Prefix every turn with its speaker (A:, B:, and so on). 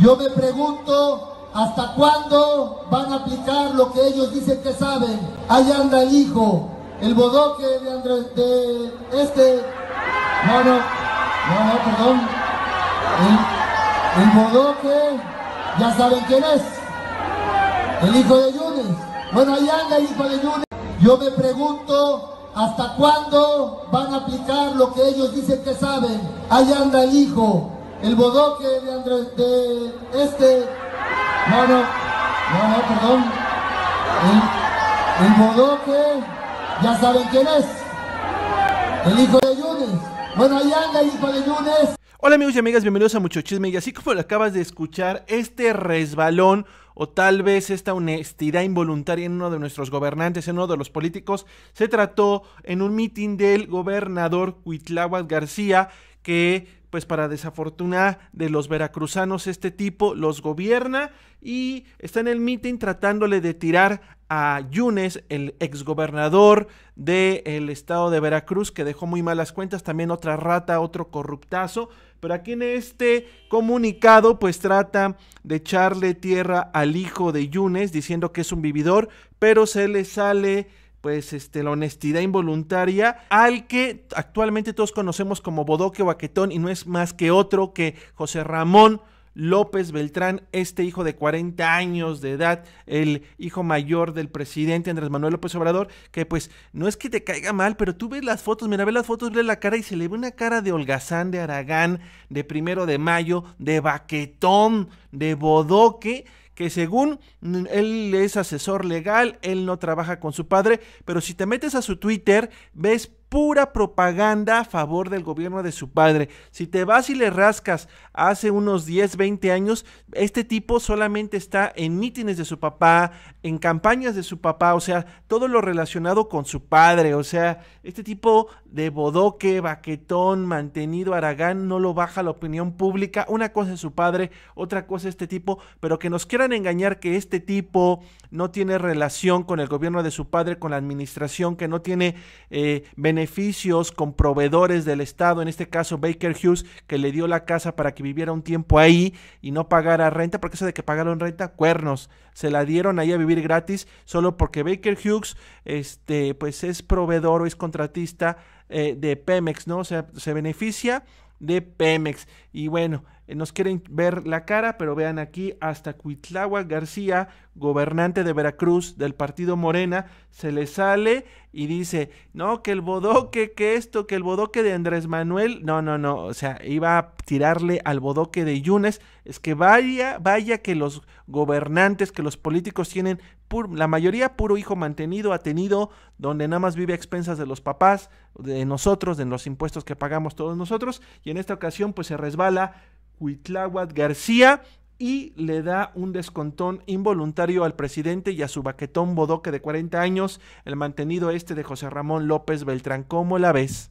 A: Yo me pregunto hasta cuándo van a aplicar lo que ellos dicen que saben. Ahí anda el hijo, el bodoque de Andrés, de este. No, no, no, no, perdón. El, bodoque, ya saben quién es. El hijo de Yunes. Bueno, ahí anda el hijo de Yunes. Yo me pregunto hasta cuándo van a aplicar lo que ellos dicen que saben. Ahí anda el hijo, el bodoque de Andrés de este. No, no, no, no, perdón. El, bodoque, ya saben quién es. El hijo de Yunes. Bueno, ahí anda hijo de Yunes.
B: Hola amigos y amigas, bienvenidos a Mucho Chisme. Y así como lo acabas de escuchar, este resbalón o tal vez esta honestidad involuntaria en uno de nuestros gobernantes, en uno de los políticos, se trató en un mitin del gobernador Huitláhuac García que pues para desafortunar de los veracruzanos, este tipo los gobierna y está en el mitin tratándole de tirar a Yunes, el exgobernador del estado de Veracruz, que dejó muy malas cuentas, también otra rata, otro corruptazo. Pero aquí en este comunicado, pues trata de echarle tierra al hijo de Yunes, diciendo que es un vividor, pero se le sale pues este, la honestidad involuntaria al que actualmente todos conocemos como Bodoque Baquetón y no es más que otro que José Ramón López Beltrán, este hijo de 40 años de edad, el hijo mayor del presidente Andrés Manuel López Obrador, que pues no es que te caiga mal, pero tú ves las fotos, mira, ves las fotos, ves la cara y se le ve una cara de holgazán, de aragán, de primero de mayo, de baquetón, de bodoque, que según él es asesor legal, él no trabaja con su padre, pero si te metes a su Twitter, ves pura propaganda a favor del gobierno de su padre. Si te vas y le rascas hace unos 10, 20 años, este tipo solamente está en mítines de su papá, en campañas de su papá, o sea, todo lo relacionado con su padre, o sea, este tipo de bodoque, baquetón, mantenido, aragán, no lo baja la opinión pública. Una cosa es su padre, otra cosa es este tipo, pero que nos quieran engañar que este tipo no tiene relación con el gobierno de su padre, con la administración, que no tiene eh, beneficios con proveedores del Estado, en este caso Baker Hughes, que le dio la casa para que viviera un tiempo ahí y no pagara renta, porque eso de que pagaron renta, cuernos, se la dieron ahí a vivir gratis, solo porque Baker Hughes, este, pues es proveedor o es contratista eh, de Pemex, ¿no? O sea, se beneficia de Pemex. Y bueno, eh, nos quieren ver la cara, pero vean aquí hasta Cuitlagua García, gobernante de Veracruz del partido Morena, se le sale y dice, no, que el bodoque, que esto, que el bodoque de Andrés Manuel, no, no, no, o sea, iba a tirarle al bodoque de Yunes, es que vaya, vaya que los gobernantes, que los políticos tienen, la mayoría puro hijo mantenido, atenido donde nada más vive a expensas de los papás, de nosotros, de los impuestos que pagamos todos nosotros, y en esta ocasión pues se resbala Cuitláhuac García y le da un descontón involuntario al presidente y a su baquetón bodoque de 40 años, el mantenido este de José Ramón López Beltrán. ¿Cómo la ves?